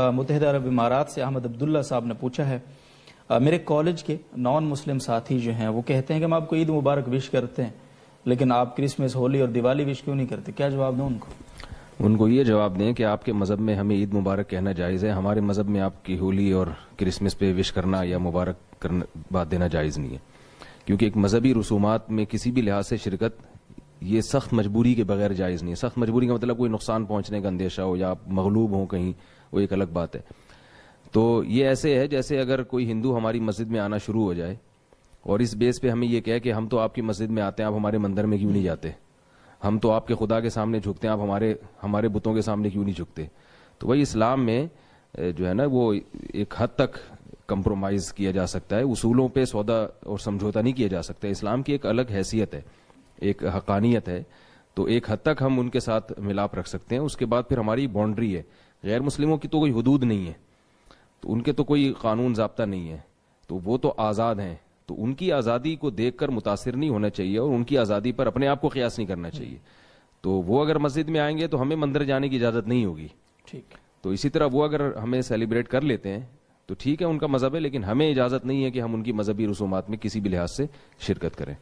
मुतहद अरब इमारात से अहमद अब्दुल्ला साहब ने पूछा है आ, मेरे कॉलेज के नॉन मुस्लिम साथी जो हैं वो कहते हैं कि हम आपको ईद मुबारक विश करते हैं लेकिन आप क्रिसमस होली और दिवाली विश क्यों नहीं करते क्या जवाब दें उनको उनको ये जवाब दें कि आपके मज़हब में हमें ईद मुबारक कहना जायज़ है हमारे मज़हब में आपकी होली और क्रिसमस पे विश करना या मुबारक करना बात देना जायज़ नहीं है क्योंकि एक मजहबी रसूमात में किसी भी लिहाज से शिरकत ये सख्त मजबूरी के बगैर जायज़ नहीं है सख्त मजबूरी का मतलब कोई नुकसान पहुंचने का अंदेशा हो या आप मगलूब हों कहीं वो एक अलग बात है तो ये ऐसे है जैसे अगर कोई हिंदू हमारी मस्जिद में आना शुरू हो जाए और इस बेस पे हमें ये कहे कि हम तो आपकी मस्जिद में आते हैं आप हमारे मंदिर में क्यों नहीं जाते हम तो आपके खुदा के सामने झुकते हैं आप हमारे हमारे बुतों के सामने क्यों नहीं झुकते तो वही इस्लाम में जो है ना वो एक हद तक कंप्रोमाइज़ किया जा सकता है उसूलों पे सौदा और समझौता नहीं किया जा सकता इस्लाम की एक अलग हैसियत है एक हकानियत है तो एक हद तक हम उनके साथ मिलाप रख सकते हैं उसके बाद फिर हमारी बाउंड्री है गैर मुस्लिमों की तो कोई हदूद नहीं है तो उनके तो कोई कानून जबता नहीं है तो वो तो आज़ाद हैं तो उनकी आज़ादी को देख कर मुतासर नहीं होना चाहिए और उनकी आज़ादी पर अपने आप को क्यास नहीं करना चाहिए तो वो अगर मस्जिद में आएंगे तो हमें मंदिर जाने की इजाज़त नहीं होगी ठीक तो इसी तरह वो अगर हमें सेलिब्रेट कर लेते हैं तो ठीक है उनका मजहब है लेकिन हमें इजाज़त नहीं है कि हम उनकी मजहबी रसूमात में किसी भी लिहाज से शिरकत करें